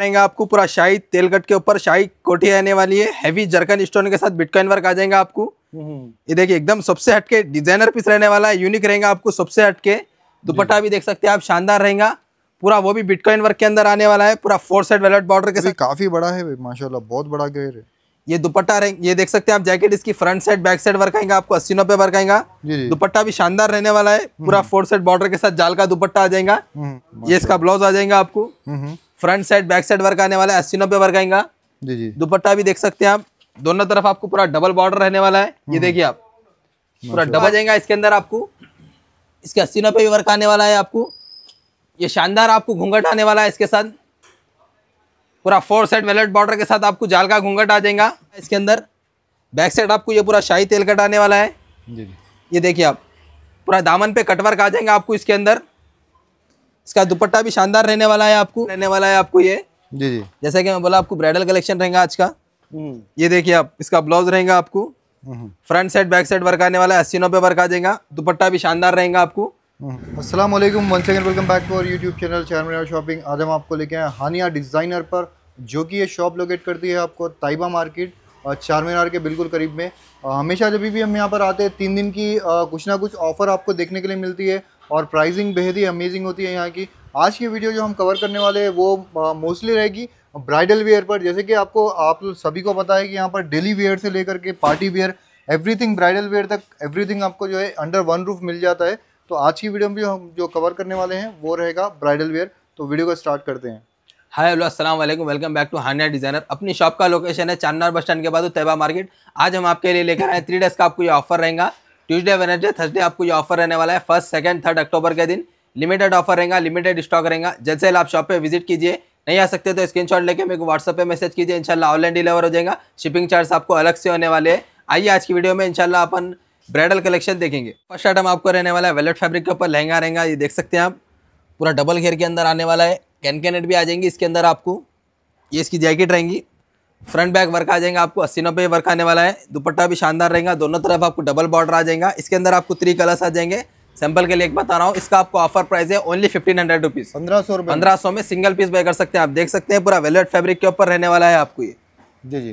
रहेगा आपको पूरा शाही तेलगट के ऊपर शाही कोठी रहने वाली है हैवी जर्कन स्टोन के साथ बिटकॉइन वर्क आ जाएगा आपको हम्म। ये देखिए एकदम सबसे हटके डिजाइनर पीस रहने वाला है यूनिक रहेगा आपको सबसे हटके दुपट्टा भी देख सकते हैं आप शानदार रहेगा पूरा वो भी बिटकॉइन वर्क के अंदर आने वाला है पूरा फोर साइड वेलट बॉर्डर के साथ काफी बड़ा है माशाला बहुत बड़ा घेर है ये दुपट्टा ये देख सकते हैं आप जैकेट इसकी front side back side work आएगा आपको अस्सी नब्बे वर्क आएगा दुपट्टा भी शानदार रहने वाला है पूरा फोर साइड बॉर्डर के साथ जाल का दुपट्टा आ जाएगा हम्म। ये इसका ब्लाउज आ जाएगा आपको हम्म। Front side back side work आने वाला है अस्सी नब्बे वर्क आएगा जी जी दुपट्टा भी देख सकते हैं आप दोनों तरफ आपको पूरा डबल बॉर्डर रहने वाला है ये हम्म। देखिए आप पूरा डबल जाएगा इसके अंदर आपको इसके अस्सी नब्बे वर्क आने वाला है आपको ये शानदार आपको घूंघट आने वाला है इसके साथ पूरा फोर साइड वेलेट बॉर्डर के साथ आपको जाल का घूंघट आ जाएगा इसके अंदर बैक साइड आपको ये पूरा शाही तेल कट आने वाला है जी ये देखिए आप पूरा दामन पे कटवर्क आ जाएगा आपको इसके अंदर इसका दुपट्टा भी शानदार रहने वाला है आपको रहने वाला है आपको ये जी जी जैसे कि मैं बोला आपको ब्राइडल कलेक्शन रहेगा आज का हम्म। ये देखिए आप इसका ब्लाउज रहेगा आपको हम्म, हम्म। Front side back side work आने वाला है अस्सी नब्बे वर्क आ जाएगा दुपट्टा भी शानदार रहेगा आपको Aslam one second welcome back to और यूट्यूब चैनल चैनल शॉपिंग आज हम आपको लेके आए हानिया डिज़ाइनर पर जो कि ये शॉप लोकेट करती है आपको ताइबा मार्केट चार मीनार के बिल्कुल करीब में हमेशा जब भी हम यहाँ पर आते हैं तीन दिन की कुछ ना कुछ ऑफ़र आपको देखने के लिए मिलती है और प्राइसिंग बेहद ही अमेजिंग होती है यहाँ की आज की वीडियो जो हम कवर करने वाले हैं वो मोस्टली रहेगी ब्राइडल वेयर पर जैसे कि आपको आप सभी को पता है कि यहाँ पर डेली वेयर से लेकर के party wear everything bridal wear तक एवरीथिंग आपको जो है अंडर वन रूफ मिल जाता है तो आज की वीडियो में भी हम जो कवर करने वाले हैं वो रहेगा ब्राइडल वेयर तो वीडियो को स्टार्ट करते हैं हाय हेलो अस्सलाम वालेकुम welcome back to Hania designer अपनी शॉप का लोकेशन है चांदनार बस स्टैंड के बाद तैबा मार्केट आज हम आपके लिए लेकर आए थ्री डेज का आपको ये ऑफर रहेगा ट्यूजडे वेनर्सडे थर्सडे आपको ये ऑफर रहने वाला है फर्स्ट सेकंड थर्ड अक्टूबर के दिन लिमिटेड ऑफर रहेगा लिमिटेड स्टॉक रहेगा जैसे आप शॉप पे विजिट कीजिए नहीं आ सकते तो स्क्रीनशॉट लेके मेरे को व्हाट्सअप पे मैसेज कीजिए इनशाला ऑनलाइन डिलीवर हो जाएगा शिपिंग चार्ज आपको अलग से होने वाले आइए आज की वीडियो में इनशाला अपन ब्राइडल कलेक्शन देखेंगे फर्स्ट आइटम आपको रहने वाला है वेलेट फैब्रिक के ऊपर लहंगा रहेगा ये देख सकते हैं आप पूरा डबल घेर के अंदर आने वाला है कैन कैनेट भी आ जाएंगी इसके अंदर आपको ये इसकी जैकेट रहेंगी फ्रंट बैक वर्क आ जाएगा आपको अस्सी नब्बे वर्क आने वाला है दुपट्टा भी शानदार रहेगा दोनों तरफ आपको डबल बॉर्डर आ जाएगा इसके अंदर आपको थ्री कलर्स आ जाएंगे सैंपल के लिए एक बता रहा हूँ इसका आपको ऑफर प्राइस है ओनली फिफ्टीन हंड्रेड रुपीज पंद्रह सौ पंद्रह सौ में सिंगल पीस बाय कर सकते हैं आप देख सकते हैं पूरा वेलवेट फैब्रिक के ऊपर रहने वाला है आपको ये जी जी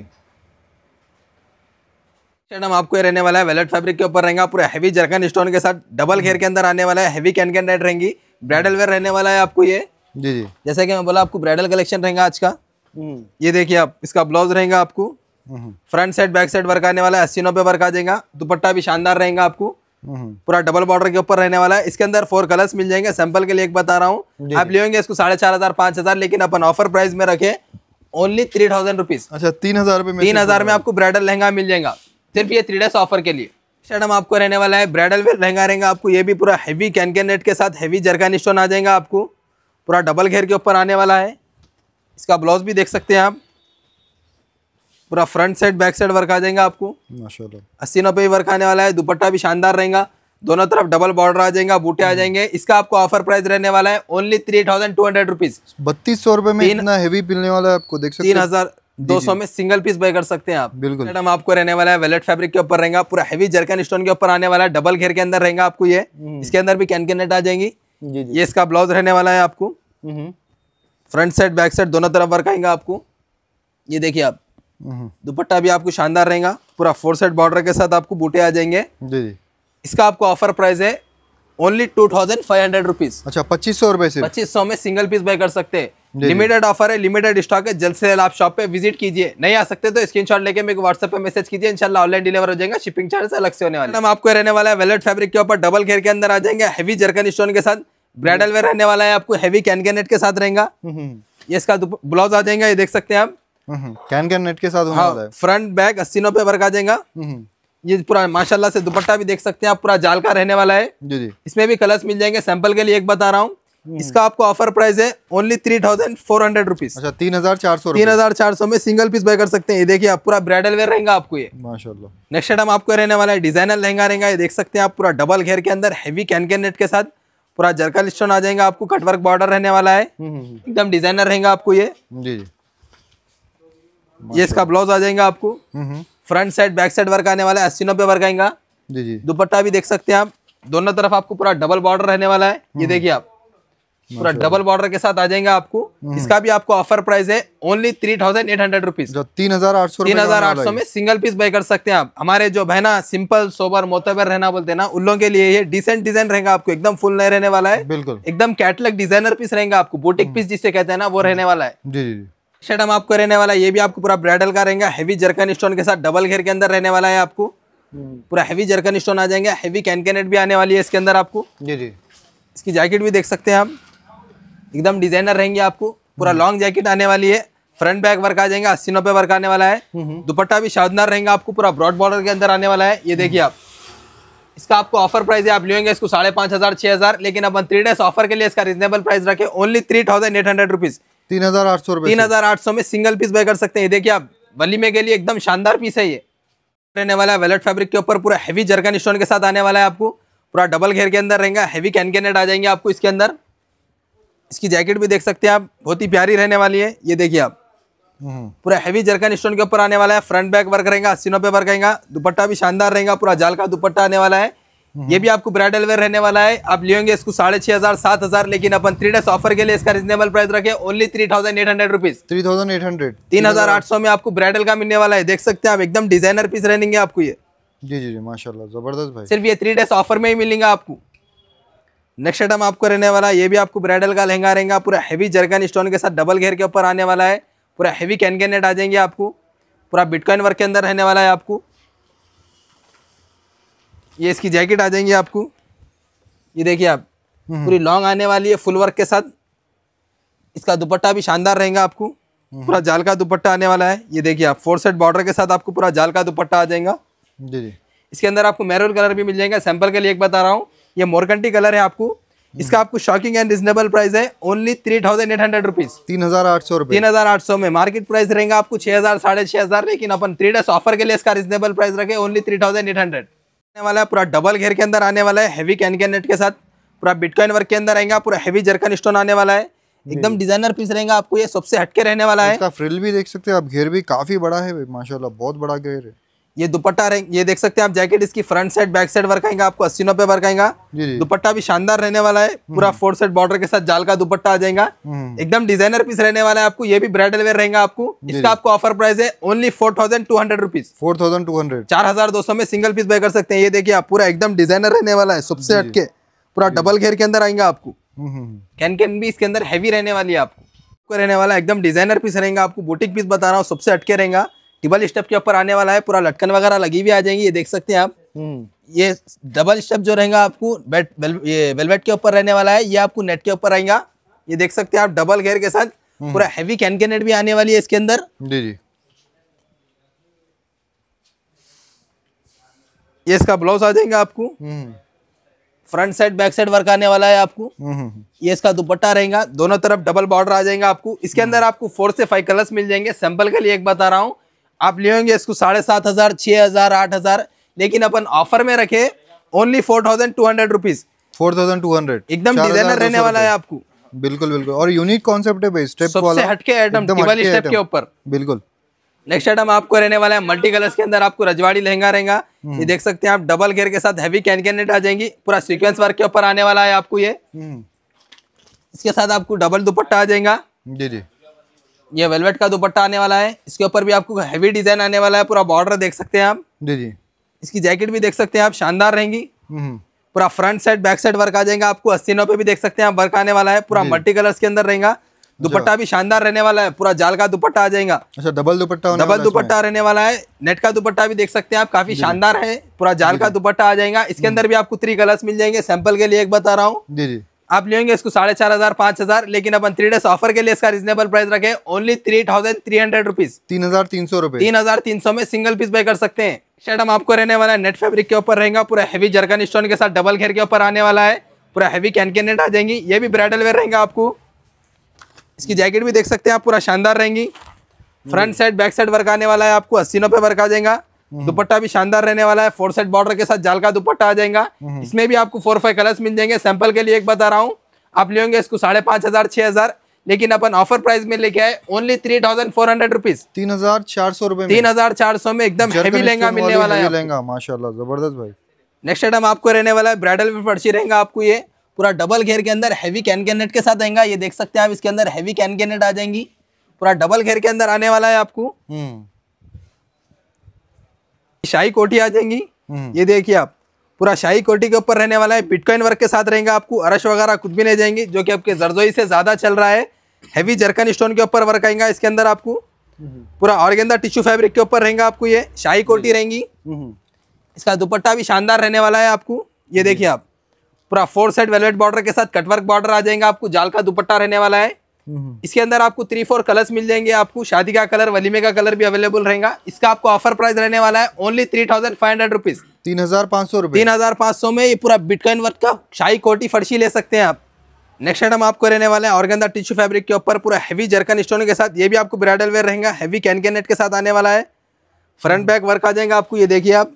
मैडम आपको ये रहने वाला है वेलेट फैब्रिक के ऊपर रहेगा पूरा हैवी जर्कन स्टोन के साथ डबल घेर के अंदर आने वाला है हैवी कैन कैन रेट रहेंगी ब्राइडल वेयर रहने वाला है आपको ये जी जी जैसे कि मैं बोला आपको ब्राइडल कलेक्शन रहेगा आज का हम्म। ये देखिए आप इसका ब्लाउज रहेगा आपको front side back side work आने वाला है अस्सी नब्बे वर्क आ जाएगा दुपट्टा भी शानदार रहेगा आपको हम्म। पूरा डबल बॉर्डर के ऊपर रहने वाला है इसके अंदर फोर कलर्स मिल जाएंगे सैंपल के लिए एक बता रहा हूँ आप लेंगे इसको साढ़े चार हजार पांच हजार लेकिन अपन ऑफर प्राइस में रखे ओनली थ्री थाउजेंड रुपीज अच्छा तीन हजार में तीन हजार में आपको ब्राइडल लहंगा मिल जाएगा सिर्फ ये थ्री डेज ऑफर के लिए आपको रहने वाला है ब्राइडल वेयर लहंगा रहेगा आपको ये भी पूरा हैवी कैनकेट के साथ हैवी जरका स्टोन आ जाएगा आपको पूरा डबल घेर के ऊपर आने वाला है इसका ब्लाउज भी देख सकते हैं आप पूरा front side back side work आ जाएगा आपको माशाल्लाह अस्सी नब्बे वर्क आने वाला है दुपट्टा भी शानदार रहेगा दोनों तरफ डबल बॉर्डर आ जाएगा बूटे आ हम्म। जाएंगे इसका आपको ऑफर प्राइस रहने वाला है only three thousand two hundred rupees बत्तीस सौ रुपए में इतना हेवी मिलने वाला है आपको देख सकते तीन हजार दो सौ में सिंगल पीस बाय कर सकते हैं आप बिल्कुल मैडम आपको रहने वाला है वेलेट फैब्रिक के ऊपर रहेगा पूरा हेवी जर्कन स्टोन के ऊपर आने वाला है डबल घेर के अंदर रहेगा आपको ये हम्म। इसके अंदर भी कैनकेट आ जाएंगी ये इसका ब्लाउज रहने वाला है आपको हम्म। फ्रंट साइड बैक साइड दोनों तरफ वर्क आएंगे आपको ये देखिए आप हम्म। दुपट्टा भी आपको शानदार रहेगा पूरा फोर साइड बॉर्डर के साथ आपको बूटे आ जाएंगे जी जी इसका आपको ऑफर प्राइस है only two thousand five hundred rupees अच्छा पच्चीस सौ रुपए से पच्चीस सौ में सिंगल पीस बाय कर सकते हैं लिमिटेड ऑफर है लिमिटेड स्टॉक है जल्द से जल्द आप शॉप पे विजिट कीजिए नहीं आ सकते तो स्क्रीनशॉट लेके मेरे को व्हाट्सएप पे मैसेज कीजिए इंशाल्लाह ऑनलाइन डिलीवर हो जाएगा शिपिंग चार्ज अलग से होने वाला है हम आपको रहने वाला है वेलेट फैब्रिक के ऊपर डबल घेर के अंदर आ जाएंगे हैवी जर्कन स्टोन के साथ ब्राइडल वेयर रहने वाला है आपको हैवी कैन नेट के साथ रहेगा हम्म, हम्म। ये इसका ब्लाउज आ जाएगा ये देख सकते हैं आप कैन हम्म, नेट के साथ हाँ, फ्रंट बैक अस्सी नौ पे वर्क आ जाएगा ये पूरा माशाल्लाह से दुपट्टा भी देख सकते हैं आप पूरा जाल का रहने वाला है जी जी इसमें भी कलर्स मिल जाएंगे सैंपल के लिए एक बता रहा हूँ इसका आपको ऑफर प्राइस है only three thousand four hundred rupees अच्छा तीन हजार चार सौ तीन हजार चार सौ में सिंगल पीस बाय कर सकते हैं ये देखिए आप पूरा ब्राइडल वेयर रहेगा आपको ये माशाल्लाह नेक्स्ट आइटम आपको रहने वाला है डिजाइनर लहंगा रहेगा ये देख सकते हैं आप पूरा डबल घेर के अंदर हैवी कैन नेट के साथ पूरा जरकल स्टोन आ जाएगा आपको कटवर्क बॉर्डर रहने वाला है हम्म, हम्म, हम्म। एकदम डिजाइनर रहेगा आपको ये जी ये इसका ब्लाउज आ जाएगा आपको front side back side work आने वाला है अस्सी नब्बे वर्क आएगा जी जी दुपट्टा भी देख सकते हैं आप दोनों तरफ आपको पूरा डबल बॉर्डर रहने वाला है ये देखिए आप पूरा डबल बॉर्डर के साथ आ जाएगा आपको हम्म। इसका भी आपको ऑफर प्राइस है only three thousand eight hundred rupees तीन हजार आठ सौ तीन हजार आठ सौ में सिंगल पीस बाय कर सकते हैं आप हमारे जो बहना सिंपल सोबर मोतबर रहना बोलते हैं ना उन लोगों के लिए ये डिसेंट डिजाइन रहेगा आपको एकदम फुल नहीं रहने वाला है बिल्कुल एकदम कैटलग डिजाइनर पीस रहेगा आपको बोटिक पीस हम्म। जिसे कहते हैं ना वो हम्म। रहने वाला है जी जी शर्ट हम आपको रहने वाला है ये भी आपको पूरा ब्राइडल का रहेगा हेवी जर्कन स्टोन के साथ डबल घेर के अंदर रहने वाला है आपको पूरा हेवी जर्कन स्टोन आ जाएंगे हेवी कैनकेनेट भी आने वाली है इसके अंदर आपको जी जी इसकी जैकेट भी देख सकते हैं आप एकदम डिजाइनर रहेंगे आपको पूरा हम्म। लॉन्ग जैकेट आने वाली है फ्रंट बैक वर्क आ जाएगा अस्सी नब्बे वर्क आने वाला है हम्म, हम्म। दुपट्टा भी शानदार रहेगा आपको पूरा ब्रॉड बॉर्डर के अंदर आने वाला है ये देखिए आप इसका आपको ऑफर प्राइस है आप लेंगे इसको साढ़े पांच हज़ार छह हज़ार लेकिन अपन थ्री डेज ऑफर के लिए इसका रीजनेबल प्राइस रखे only three thousand eight hundred rupees तीन हज़ार आठ सौ तीन हज़ार आठ सौ में सिंगल पीस बाय कर सकते हैं देखिए आप में के लिए एकदम शानदार पीस है ये रहने वाला है वेलेट फैब्रिक के ऊपर पूरा हैवी जर्गन स्टोन के साथ आने वाला है आपको पूरा डबल घेर के अंदर रहेगा हैवी कैनकेनेट आ जाएंगे आपको इसके अंदर इसकी जैकेट भी देख सकते हैं आप बहुत ही प्यारी रहने वाली है ये देखिए आप हम्म। पूरा हैवी जरकन स्टोन के ऊपर आने वाला है फ्रंट बैक वर्क रहेगा अस्सी नब्बे वर्क रहेगा दुपट्टा भी शानदार रहेगा पूरा जाल का दुपट्टा आने वाला है हम्म। ये भी आपको ब्राइडल वेयर रहने वाला है आप लेंगे इसको साढ़े छह हजार सात हजार लेकिन अपन थ्री डेस ऑफर के लिए इसका रिजनेबल प्राइस रखे only three thousand eight hundred rupees three thousand eight hundred तीन हजार आठ सौ में आपको ब्राइडल का मिलने वाला है देख सकते हैं आप एकदम डिजाइनर पीस रहेंगे आपको ये जी जी जी माशाल्लाह जबरदस्त भाई सिर्फ ये थ्री डेस ऑफर में ही मिलेंगे आपको नेक्स्ट आइटम आपको रहने वाला है ये भी आपको ब्राइडल का लहंगा रहेगा पूरा हैवी जर्गन स्टोन के साथ डबल घेर के ऊपर आने वाला है पूरा हैवी कैन कैनेट आ जाएंगे आपको पूरा बिटकॉइन वर्क के अंदर रहने वाला है आपको ये इसकी जैकेट आ जाएंगी आपको ये देखिए आप हम्म। पूरी लॉन्ग आने वाली है फुल वर्क के साथ इसका दुपट्टा भी शानदार रहेगा आपको हम्म। पूरा जाल का दुपट्टा आने वाला है ये देखिए आप फोर सेट बॉर्डर के साथ आपको पूरा जाल का दुपट्टा आ जाएगा जी जी इसके अंदर आपको मैरून कलर भी मिल जाएगा सैंपल के लिए एक बता रहा हूँ ये मोरकंटी कलर है आपको हम्म। इसका आपको शॉकिंग एंड रिजनेबल प्राइस है only three thousand eight hundred rupees तीन हजार आठ सौ तीन हजार आठ सौ में मार्केट प्राइस रहेगा आपको छह हजार साढ़े छह हजार लेकिन अपन थ्री डेस ऑफर के लिए इसका रिजनेबल प्राइस रखे only three thousand eight hundred आने वाला है पूरा डबल घेर के अंदर आने वाला हैवी कैन कैन नेट के साथ पूरा बिटकॉइन वर्क के अंदर आएगा पूरा हैवी जर्कन स्टोन आने वाला है हम्म। एकदम डिजाइनर पीस रहेगा आपको ये सबसे हटके रहने वाला है इसका फ्रिल भी देख सकते हैं आप घेर भी काफी बड़ा है माशाला बहुत बड़ा घेर है ये दुपट्टा ये देख सकते हैं आप जैकेट इसकी front side back side work आएगा आपको अस्सी नब्बे वर्क आएगा दुपट्टा भी शानदार रहने वाला है पूरा फोर साइड बॉर्डर के साथ जाल का दुपट्टा आ जाएगा हम्म। एकदम डिजाइनर पीस रहने वाला है आपको ये भी ब्राइडल वेयर रहेगा आपको इसका आपको ऑफर प्राइस है only four thousand two hundred rupees four thousand two hundred चार हजार दो सौ में सिंगल पीस बाय कर सकते हैं ये देखिए आप पूरा एकदम डिजाइनर रहने वाला है सबसे हटके पूरा डबल घेर के अंदर आएंगे आपको कैन हम्म, कैन हम्म, भी इसके अंदर हैवी रहने वाली है आपको रहने वाला एकदम डिजाइनर पीस रहेगा आपको बुटीक पीस बता रहा हूँ सबसे हटके रहेगा डबल स्टेप के ऊपर आने वाला है पूरा लटकन वगैरह लगी हुई आ जाएंगी ये देख सकते हैं आप हम्म। ये डबल स्टेप जो रहेगा आपको बेट बेल, ये वेलवेट के ऊपर रहने वाला है ये आपको नेट के ऊपर आएगा ये देख सकते हैं आप डबल गेयर के साथ हम्म। पूरा हैवी कैन के नेट भी आने वाली है इसके अंदर जी जी ये इसका ब्लाउज आ जाएगा आपको front side back side work आने वाला है आपको हम्म, ये इसका दुपट्टा रहेगा दोनों तरफ डबल बॉर्डर आ जाएगा आपको इसके अंदर आपको फोर से फाइव कलर्स मिल जाएंगे सैंपल के लिए एक बता रहा हूँ आप ले होंगे इसको साढ़े सात हज़ार छह हज़ार आठ हज़ार लेकिन अपन ऑफर में रखे only four thousand two hundred rupees four thousand two hundred एकदम डिजाइनर रहने वाला है आपको बिल्कुल बिल्कुल और यूनिक कॉन्सेप्ट है भाई स्टेप वाला हटके आइटम दिवाली स्टेप के ऊपर बिल्कुल नेक्स्ट आइटम आपको रहने वाला है मल्टी कलर्स के अंदर आपको रजवाड़ी लहंगा रहेगा हम्म। ये देख सकते हैं आप डबल गेयर के साथ हैवी कैन कैनेट आ जाएंगी पूरा सीक्वेंस वर्क के ऊपर आने वाला है आपको ये हम्म। इसके साथ आपको डबल दुपट्टा आ जाएगा जी जी ये वेलवेट का दुपट्टा आने वाला है इसके ऊपर भी आपको हैवी डिजाइन आने वाला है पूरा बॉर्डर देख सकते हैं आप जी जी इसकी जैकेट भी देख सकते हैं आप शानदार रहेंगी हम्म, हम्म। पूरा front side back side work आ जाएगा आपको अस्सी नौ पे भी देख सकते हैं आप वर्क आने वाला है पूरा मल्टी कलर्स के अंदर रहेगा अच्छा। दुपट्टा भी शानदार रहने वाला है पूरा जाल का दुपट्टा आ जाएगा अच्छा डबल दुपट्टा डबल दुपट्टा रहने वाला है नेट का दुपट्टा भी देख सकते हैं आप काफी शानदार है पूरा जाल का दुपट्टा आ जाएगा इसके हम्म। अंदर भी आपको थ्री कलर्स मिल जाएंगे सैंपल के लिए एक बता रहा हूँ जी जी आप लेंगे इसको साढ़े चार हजार पांच हजार लेकिन अपन थ्री डेज ऑफर के लिए इसका रीजनेबल प्राइस रखे only three thousand three hundred rupees तीन हजार तीन सौ रुपए तीन हजार तीन सौ में सिंगल पीस बाय कर सकते हैं शर्ट हम आपको रहने वाला है नेट फैब्रिक के ऊपर रहेगा पूरा हेवी जर्गन स्टोन के साथ डबल घेर के ऊपर आने वाला है पूरा हेवी कैन के नेट आ जाएंगी ये भी ब्राइडल वेयर रहेंगे आपको इसकी जैकेट भी देख सकते हैं आप पूरा शानदार रहेंगी front side back side work आने वाला है आपको अस्सी नौ पे वर्क आ जाएगा हम्म। दुपट्टा भी शानदार रहने वाला है फोर सेट बॉर्डर के साथ जाल का दुपट्टा आ जाएगा हम्म। इसमें भी आपको फोर फाइव कलर्स मिल जाएंगे सैंपल के लिए एक बता रहा हूँ आप लेंगे इसको साढ़े पांच हजार छह हजार लेकिन अपन ऑफर प्राइस में लेके आए only three thousand four hundred rupees तीन हजार चार सौ रुपए तीन हजार चार सौ में एकदम हैवी लहंगा मिलने वाला है लहंगा माशाल्लाह जबरदस्त भाई नेक्स्ट आइटम आपको रहने वाला है ब्राइडल में पर्ची रहेगा आपको ये पूरा डबल घेर के अंदर हैवी कैन के नेट के साथ आएगा ये देख सकते हैं आप इसके अंदर हैवी कैन के नेट आ जाएंगी पूरा डबल घेर के अंदर आने वाला है आपको हम्म। शाही कोठी आ जाएंगी हम्म। ये देखिए आप पूरा शाही कोटी के ऊपर रहने वाला है बिटकॉइन वर्क के साथ रहेगा आपको अरश वगैरह कुछ भी नहीं जाएंगी जो कि आपके जरजोई से ज़्यादा चल रहा है हैवी जरकन स्टोन के ऊपर वर्क आएगा इसके अंदर आपको हम्म। पूरा ऑर्गेंदा टिश्यू फैब्रिक के ऊपर रहेगा आपको ये शाही कोटी हम्म। रहेंगी इसका दुपट्टा भी शानदार रहने वाला है आपको ये देखिए आप पूरा फोर साइड वेलवेट बॉर्डर के साथ कटवर्क बॉर्डर आ जाएगा आपको जाल का दुपट्टा रहने वाला है हम्म। इसके अंदर आपको थ्री फोर कलर्स मिल जाएंगे आपको शादी का कलर वलीमे का कलर भी अवेलेबल रहेगा इसका आपको ऑफर प्राइस रहने वाला है only three thousand five hundred rupees तीन हजार पाँच सौ तीन हजार पाँच सौ में ये पूरा बिटकॉइन वर्क का शाही कोटी फर्शी ले सकते हैं आप नेक्स्ट आइटम आपको रहने वाला है ऑर्गेंदा टिश्यू फैब्रिक के ऊपर पूरा हैवी जर्कन स्टोन के साथ ये भी आपको ब्राइडल वेयर रहेगा हैवी कैनकेनेट के साथ आने वाला है फ्रंट बैक वर्क आ जाएगा आपको ये देखिए आप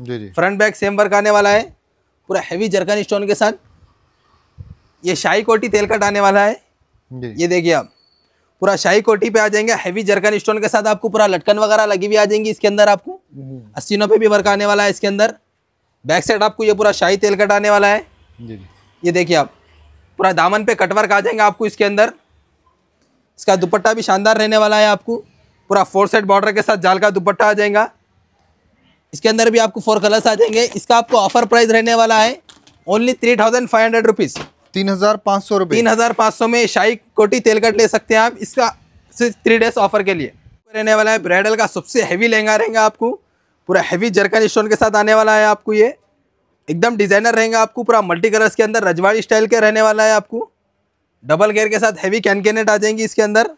जी जी फ्रंट बैक सेम वर्क आने वाला है पूरा हैवी जर्कन स्टोन के साथ ये शाही कोटी तेल कट आने वाला है ये देखिए आप पूरा शाही कोटी पे आ जाएंगे हैवी जरकन स्टोन के साथ आपको पूरा लटकन वगैरह लगी हुई आ जाएंगी इसके अंदर आपको हम्म। अस्सीनों पे भी वर्क आने वाला है इसके अंदर बैक साइड आपको ये पूरा शाही तेल कट आने वाला है ये देखिए आप पूरा दामन पे कटवर्क आ जाएंगे आपको इसके अंदर इसका दुपट्टा भी शानदार रहने वाला है आपको पूरा फोर साइड बॉर्डर के साथ जाल का दुपट्टा आ जाएगा इसके अंदर भी आपको फोर कलर्स आ जाएंगे इसका आपको ऑफर प्राइस रहने वाला है only three thousand five hundred rupees तीन हजार पाँच सौ रुपये तीन हजार पाँच सौ में शाही कोटी तेल कट ले सकते हैं आप इसका सिर्फ थ्री डेज ऑफर के लिए रहने वाला है ब्राइडल का सबसे हैवी लहंगा रहेगा आपको पूरा हैवी जरकन स्टोन के साथ आने वाला है आपको ये एकदम डिज़ाइनर रहेगा आपको पूरा मल्टी कलर्स के अंदर रजवाड़ी स्टाइल के रहने वाला है आपको डबल गेयर के साथ हैवी कैनकेनेट आ जाएंगी इसके अंदर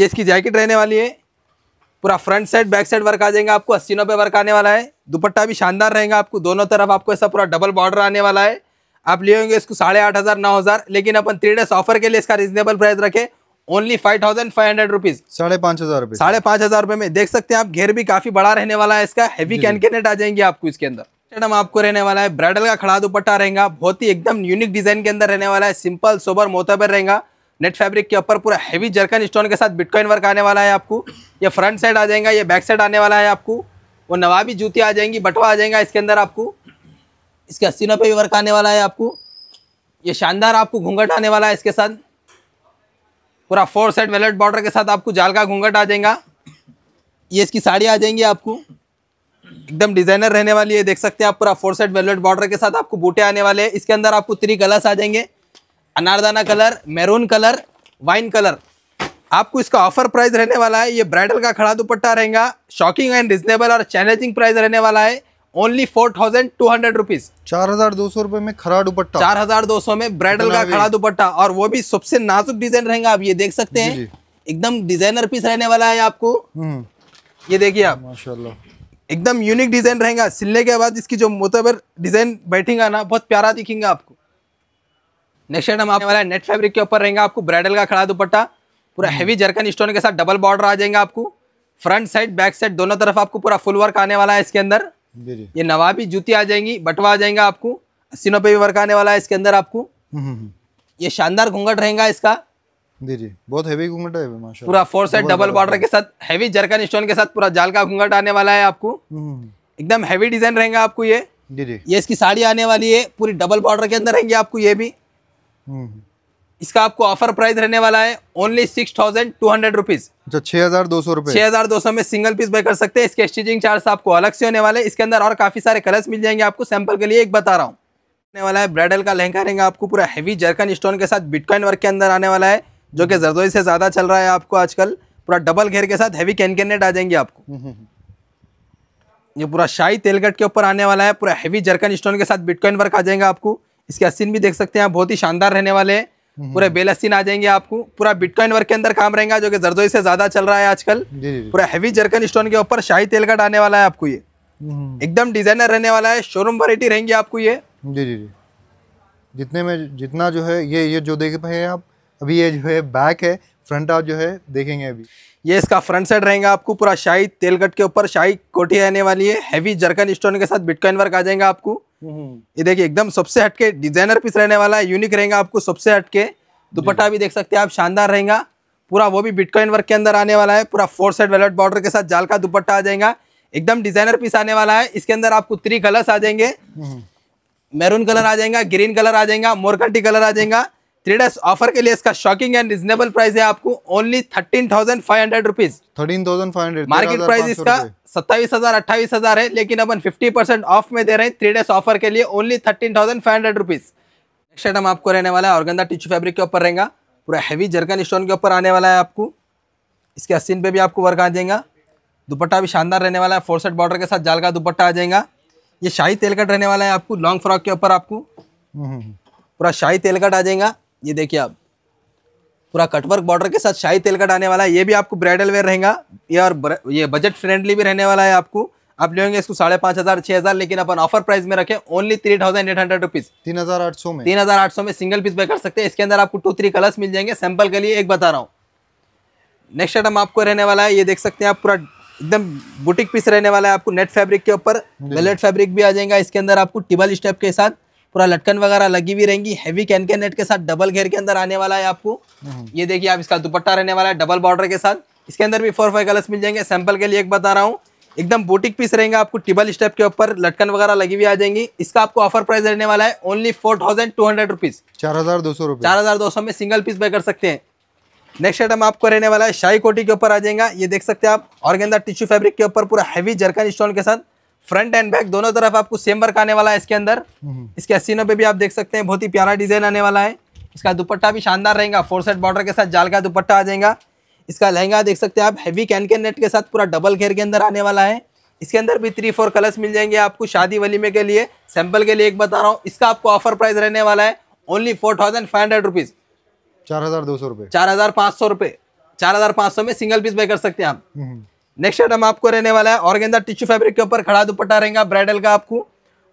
ये इसकी जैकेट रहने वाली है पूरा front side back side work आ जाएगा आपको अस्सी नब्बे वर्क आने वाला है दुपट्टा भी शानदार रहेगा आपको दोनों तरफ आपको ऐसा पूरा डबल बॉर्डर आने वाला है आप ले होंगे इसको साढ़े आठ हज़ार नौ हज़ार लेकिन अपन थ्री डेज ऑफर के लिए इसका रीजनेबल प्राइस रखे only five thousand five hundred rupees साढ़े पाँच हज़ार रुपए साढ़े पाँच हज़ार रुपये में देख सकते हैं आप घेर भी काफ़ी बड़ा रहने वाला है इसका हैवी कैनकेनेट आ जाएंगे आपको इसके अंदर आपको रहने वाला है ब्राइडल का खड़ा दुपट्टा रहेगा बहुत ही एकदम यूनिक डिज़ाइन के अंदर रहने वाला है सिंपल सोबर मोतबर रहेगा नेट फैब्रिक के ऊपर पूरा हैवी जर्कन स्टोन के साथ बिटकॉइन वर्क आने वाला है आपको ये फ्रंट साइड आ जाएगा ये बैक साइड आने वाला है आपको वो नवाबी जूती आ जाएंगी बटवा आ जाएगा इसके अंदर आपको इसके अस्सी पे भी वर्क आने वाला है आपको ये शानदार आपको घूंघट आने वाला है इसके साथ पूरा फोर सेट वेलेट बॉर्डर के साथ आपको जाल का घूंघट आ जाएगा ये इसकी साड़ी आ जाएंगी आपको एकदम डिज़ाइनर रहने वाली है देख सकते हैं आप पूरा फोर सेट वेलेट बॉर्डर के साथ आपको बूटे आने वाले हैं इसके अंदर आपको थ्री कलर्स आ जाएंगे अनारदाना colour maroon colour wine colour आपको इसका ऑफर प्राइस रहने वाला है ये ब्राइडल का खड़ा दुपट्टा रहेगा शॉकिंग एंड रिजनेबल और चैलेंजिंग प्राइस रहने वाला है only four thousand two hundred rupees चार हजार दो सौ रुपए में खड़ा दुपट्टा चार हजार दो सौ में ब्राइडल का खड़ा दुपट्टा और वो भी सबसे नाजुक डिजाइन रहेगा आप ये देख सकते हैं एकदम डिजाइनर पीस रहने वाला है आपको हम्म। ये देखिए आप माशाल्लाह एकदम यूनिक डिजाइन रहेगा सिलने के बाद इसकी जो मोतबर डिजाइन बैठेगा ना बहुत प्यारा दिखेगा आपको नेक्स्ट हम आपने वाला नेट फैब्रिक के ऊपर रहेगा आपको ब्राइडल का खड़ा दुपट्टा पूरा हैवी जर्कन स्टोन के साथ डबल बॉर्डर आ जाएगा आपको फ्रंट साइड बैक साइड दोनों तरफ आपको पूरा फुल वर्क आने वाला है इसके अंदर ये नवाबी जूती आ जाएंगी बटवा आ जाएगा आपको अस्सी नब्बे भी वर्क आने वाला है इसके अंदर आपको हम्म, हम्म, हम्म। ये शानदार घूंघट रहेगा इसका बहुत हैवी घूंघट है पूरा फोर साइड डबल बॉर्डर के साथ हैवी जरकन स्टोन के साथ पूरा जाल का घूंघट आने वाला है आपको एकदम हैवी डिजाइन रहेगा आपको ये ये इसकी साड़ी आने वाली है पूरी डबल बॉर्डर के अंदर रहेंगी आपको ये भी इसका आपको ऑफर प्राइस रहने वाला है only six thousand two hundred rupees छह हजार दो सौ रुपए छह हजार दो सौ में सिंगल पीस बाई कर सकते हैं इसके स्टिचिंग चार्ज आपको अलग से होने वाले इसके अंदर और काफी सारे कलर्स मिल जाएंगे आपको सैंपल के लिए एक बता रहा हूँ आने वाला है ब्राइडल का लहंगा रहेंगे आपको पूरा हैवी जर्कन स्टोन के साथ बिटकॉइन वर्क के अंदर आने वाला है जो कि जरदोई से ज्यादा चल रहा है आपको आजकल पूरा डबल घेर के साथ हैवी कैन आ जाएंगे आपको हम्म, हम्म, हम्म। ये पूरा शाही तेलगट के ऊपर आने वाला है पूरा हैवी जर्कन स्टोन के साथ बिटकॉइन वर्क आ जाएगा आपको इसके असिन भी देख सकते हैं आप बहुत ही शानदार रहने वाले हैं पूरे हम्म। बेलस्तीन आ जाएंगे आपको पूरा बिटकॉइन वर्क के अंदर काम रहेगा जो कि जरदोई से ज्यादा चल रहा है आजकल पूरा हैवी जर्कन स्टोन के ऊपर शाही तेल का डालने वाला है आपको ये हम्म। एकदम डिजाइनर रहने वाला है शोरूम वरायटी रहेंगी आपको ये जी जी जी जितने में जितना जो है ये ये जो देख पाए आप अभी ये जो है बैक है फ्रंट आप जो है देखेंगे अभी ये इसका फ्रंट साइड रहेगा आपको पूरा शाही तेलगट के ऊपर शाही कोठी आने वाली है हैवी जर्कन स्टोन के साथ बिटकॉइन वर्क आ जाएगा आपको हम्म। ये देखिए एकदम सबसे हटके डिजाइनर पीस रहने वाला है यूनिक रहेगा आपको सबसे हटके दुपट्टा भी देख सकते हैं आप शानदार रहेगा पूरा वो भी बिटकॉइन वर्क के अंदर आने वाला है पूरा फोर साइड वेलट बॉर्डर के साथ जाल का दुपट्टा आ जाएगा एकदम डिजाइनर पीस आने वाला है इसके अंदर आपको थ्री कलर्स आ जाएंगे मैरून हम्म। कलर आ जाएगा ग्रीन कलर आ जाएगा मोरकटी कलर आ जाएगा थ्री डेज ऑफर के लिए इसका शॉकिंग एंड रिजनेबल प्राइस है आपको only thirteen thousand five hundred rupees thirteen thousand five hundred market price इसका सत्ताईस हजार अट्ठाईस हजार है लेकिन अपन फिफ्टी परसेंट ऑफ में दे रहे हैं थ्री डेज ऑफर के लिए only thirteen thousand five hundred rupees next item आपको रहने वाला है औरगंदा टिश्यू फैब्रिक के ऊपर रहेगा पूरा हैवी जर्गन स्टोन के ऊपर आने वाला है आपको इसके असिन पे भी आपको वर्क आ जाएगा दुपट्टा भी शानदार रहने वाला है फोर बॉर्डर के साथ जाल का दुपट्टा आ जाएगा ये शाही तेलकट रहने वाला है आपको लॉन्ग फ्रॉक के ऊपर आपको हम्म, हम्म, हम्म। पूरा शाही तेलकट आ जाएगा ये देखिए आप पूरा कटवर्क बॉर्डर के साथ शाही तेल का आने वाला है ये भी आपको ब्राइडल वेयर रहेगा ये और ये बजट फ्रेंडली भी रहने वाला है आपको आप लेंगे इसको साढ़े पांच हज़ार छह हज़ार लेकिन अपन ऑफर प्राइस में रखें only three thousand eight hundred rupees तीन हज़ार आठ सौ में तीन हज़ार आठ सौ में सिंगल पीस बाय कर सकते हैं इसके अंदर आपको टू थ्री कलर्स मिल जाएंगे सैंपल के लिए एक बता रहा हूँ नेक्स्ट आइटम आपको रहने वाला है ये देख सकते हैं आप पूरा एकदम बुटीक पीस रहने वाला है आपको नेट फैब्रिक के ऊपर वेलेट फैब्रिक भी आ जाएगा इसके अंदर आपको टिबल स्टेप के साथ पूरा लटकन वगैरह लगी हुई रहेंगी हैवी कैन के नेट के साथ डबल घेर के अंदर आने वाला है आपको हम्म। ये देखिए आप इसका दुपट्टा रहने वाला है डबल बॉर्डर के साथ इसके अंदर भी फोर फाइव कलर्स मिल जाएंगे सैंपल के लिए एक बता रहा हूँ एकदम बोटिक पीस रहेगा आपको टिबल स्टेप के ऊपर लटकन वगैरह लगी हुई आ जाएंगी इसका आपको ऑफर प्राइस रहने वाला है only four thousand two hundred rupees चार हजार दो सौ चार हजार दो सौ में सिंगल पीस बाय कर सकते हैं नेक्स्ट आइटम आपको रहने वाला है शाही कोटी के ऊपर आ जाएगा ये देख सकते हैं आप और टिश्यू फैब्रिक के ऊपर पूरा हैवी जरकन स्टोन के साथ फ्रंट एंड बैक दोनों तरफ आपको सेम वर्क आने वाला है इसके अंदर हम्म। इसके अस्सीनों पे भी आप देख सकते हैं बहुत ही प्यारा डिजाइन आने वाला है इसका दुपट्टा भी शानदार रहेगा फोर सेट बॉर्डर के साथ जाल का दुपट्टा आ जाएगा इसका लहंगा देख सकते हैं आप हैवी कैन के नेट के साथ पूरा डबल घेर के अंदर आने वाला है इसके अंदर भी थ्री फोर कलर्स मिल जाएंगे आपको शादी वलीमे के लिए सैंपल के लिए एक बता रहा हूँ इसका आपको ऑफर प्राइस रहने वाला है only four thousand five hundred rupees चार हज़ार दो सौ रुपये चार हज़ार पाँच सौ रुपये चार हज़ार पाँच सौ में सिंगल पीस बाय कर सकते हैं आप हम्म। नेक्स्ट आइटम आपको रहने वाला है ऑर्गेंदा टिश्यू फैब्रिक के ऊपर खड़ा दुपट्टा रहेगा ब्राइडल का आपको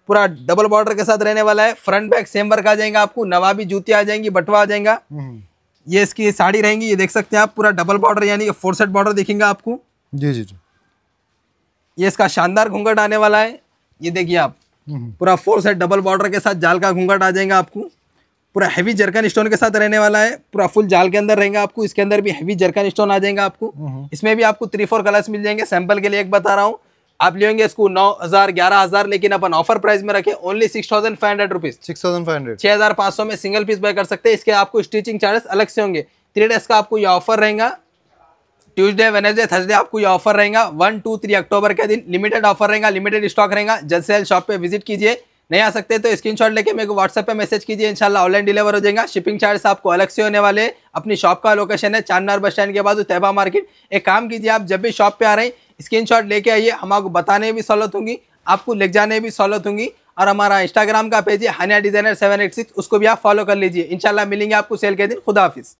पूरा डबल बॉर्डर के साथ रहने वाला है फ्रंट बैक सेम वर्क आ जाएगा आपको नवाबी जूती आ जाएंगी बटवा आ जाएगा हम्म। ये इसकी साड़ी रहेंगी ये देख सकते हैं आप पूरा डबल बॉर्डर यानी फोर सेट बॉर्डर देखेंगे आपको जी जी जी ये इसका शानदार घूंघट आने वाला है ये देखिए आप हम्म। पूरा फोर सेट डबल बॉर्डर के साथ जाल का घूंघट आ जाएगा आपको पूरा हैवी जर्कन स्टोन के साथ रहने वाला है पूरा फुल जाल के अंदर रहेगा आपको इसके अंदर भी हैवी जर्कन स्टोन आ जाएगा आपको हम्म। इसमें भी आपको थ्री फोर कलर्स मिल जाएंगे सैंपल के लिए एक बता रहा हूँ आप लेंगे इसको नौ हजार ग्यारह हजार लेकिन अपन ऑफर प्राइस में रखे only six thousand five hundred rupees six thousand five hundred छह हजार पांच सौ में सिंगल पीस बाय कर सकते हैं इसके आपको स्टिचिंग चार्जेस अलग से होंगे थ्री डेज का आपको ये ऑफर रहेगा ट्यूसडे वेनेसडे थर्सडे आपको ये ऑफर रहेगा वन टू थ्री अक्टूबर के दिन लिमिटेड ऑफर रहेगा लिमिटेड स्टॉक रहेगा जल्द से जल्द शॉप पे विजिट कीजिए नहीं आ सकते तो स्क्रीनशॉट लेके मेरे को व्हाट्सएप पे मैसेज कीजिए इंशाल्लाह ऑनलाइन डिलीवर हो जाएगा शिपिंग चार्ज आपको अलग से होने वाले अपनी शॉप का लोकेशन है चांदनार बस स्टैंड के बाद तैबा मार्केट एक काम कीजिए आप जब भी शॉप पर आ रहे हैं शॉट लेके आइए हम आपको बताने में भी सहूलत होंगी आपको ले जाने में भी सहूलत होंगी और हमारा इंस्टाग्राम का पेज है Haniya designer seven eight six उसको भी आप फॉलो कर लीजिए इंशाल्लाह मिलेंगे आपको सेल के दिन खुदा हाफिज़